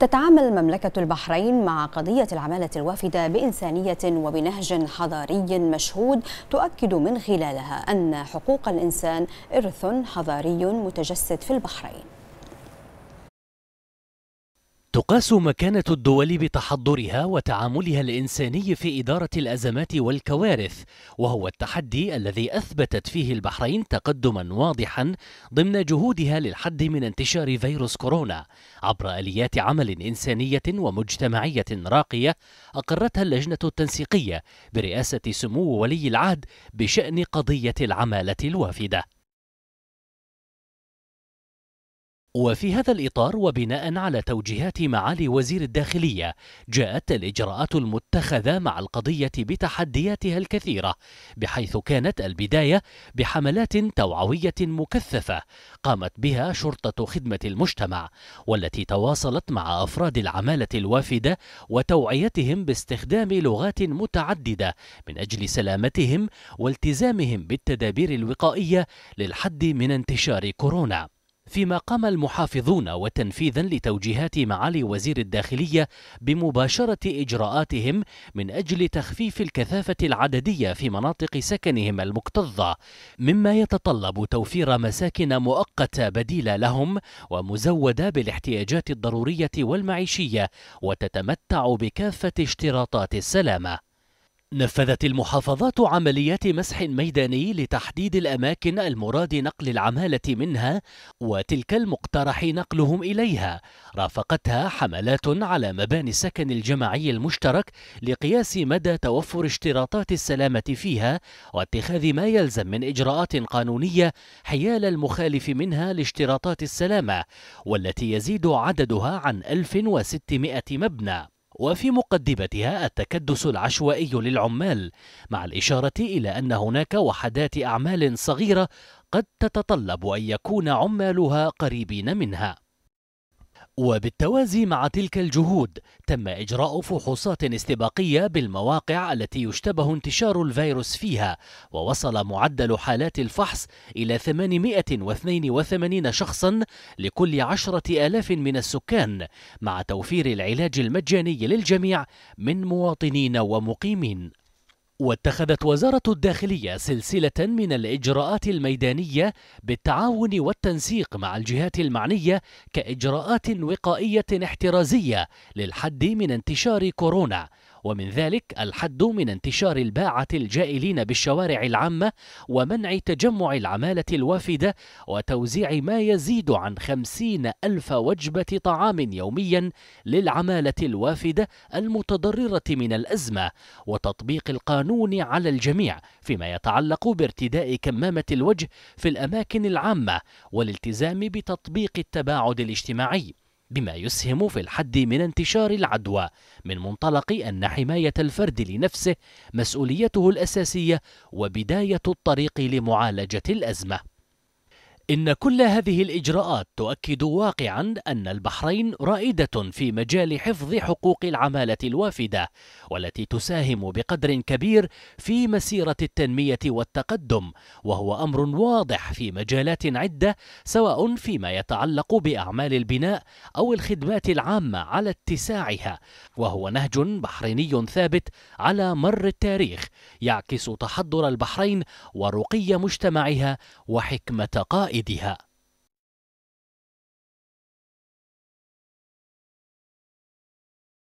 تتعامل مملكة البحرين مع قضية العمالة الوافدة بإنسانية وبنهج حضاري مشهود تؤكد من خلالها أن حقوق الإنسان إرث حضاري متجسد في البحرين تقاس مكانة الدول بتحضرها وتعاملها الإنساني في إدارة الأزمات والكوارث، وهو التحدي الذي أثبتت فيه البحرين تقدما واضحا ضمن جهودها للحد من انتشار فيروس كورونا عبر آليات عمل إنسانية ومجتمعية راقية أقرتها اللجنة التنسيقية برئاسة سمو ولي العهد بشأن قضية العمالة الوافدة. وفي هذا الإطار وبناء على توجيهات معالي وزير الداخلية جاءت الإجراءات المتخذة مع القضية بتحدياتها الكثيرة بحيث كانت البداية بحملات توعوية مكثفة قامت بها شرطة خدمة المجتمع والتي تواصلت مع أفراد العمالة الوافدة وتوعيتهم باستخدام لغات متعددة من أجل سلامتهم والتزامهم بالتدابير الوقائية للحد من انتشار كورونا فيما قام المحافظون وتنفيذا لتوجيهات معالي وزير الداخلية بمباشرة إجراءاتهم من أجل تخفيف الكثافة العددية في مناطق سكنهم المكتظة مما يتطلب توفير مساكن مؤقتة بديلة لهم ومزودة بالاحتياجات الضرورية والمعيشية وتتمتع بكافة اشتراطات السلامة نفذت المحافظات عمليات مسح ميداني لتحديد الأماكن المراد نقل العمالة منها وتلك المقترح نقلهم إليها رافقتها حملات على مباني السكن الجماعي المشترك لقياس مدى توفر اشتراطات السلامة فيها واتخاذ ما يلزم من إجراءات قانونية حيال المخالف منها لاشتراطات السلامة والتي يزيد عددها عن 1600 مبنى وفي مقدمتها التكدس العشوائي للعمال مع الإشارة إلى أن هناك وحدات أعمال صغيرة قد تتطلب أن يكون عمالها قريبين منها وبالتوازي مع تلك الجهود تم إجراء فحوصات استباقية بالمواقع التي يشتبه انتشار الفيروس فيها ووصل معدل حالات الفحص إلى 882 شخصا لكل عشرة آلاف من السكان مع توفير العلاج المجاني للجميع من مواطنين ومقيمين واتخذت وزارة الداخلية سلسلة من الإجراءات الميدانية بالتعاون والتنسيق مع الجهات المعنية كإجراءات وقائية احترازية للحد من انتشار كورونا ومن ذلك الحد من انتشار الباعة الجائلين بالشوارع العامة ومنع تجمع العمالة الوافدة وتوزيع ما يزيد عن خمسين ألف وجبة طعام يوميا للعمالة الوافدة المتضررة من الأزمة وتطبيق القانون على الجميع فيما يتعلق بارتداء كمامة الوجه في الأماكن العامة والالتزام بتطبيق التباعد الاجتماعي بما يسهم في الحد من انتشار العدوى من منطلق أن حماية الفرد لنفسه مسؤوليته الأساسية وبداية الطريق لمعالجة الأزمة إن كل هذه الإجراءات تؤكد واقعا أن البحرين رائدة في مجال حفظ حقوق العمالة الوافدة والتي تساهم بقدر كبير في مسيرة التنمية والتقدم وهو أمر واضح في مجالات عدة سواء فيما يتعلق بأعمال البناء أو الخدمات العامة على اتساعها وهو نهج بحريني ثابت على مر التاريخ يعكس تحضر البحرين ورقي مجتمعها وحكمة قائمة عائدها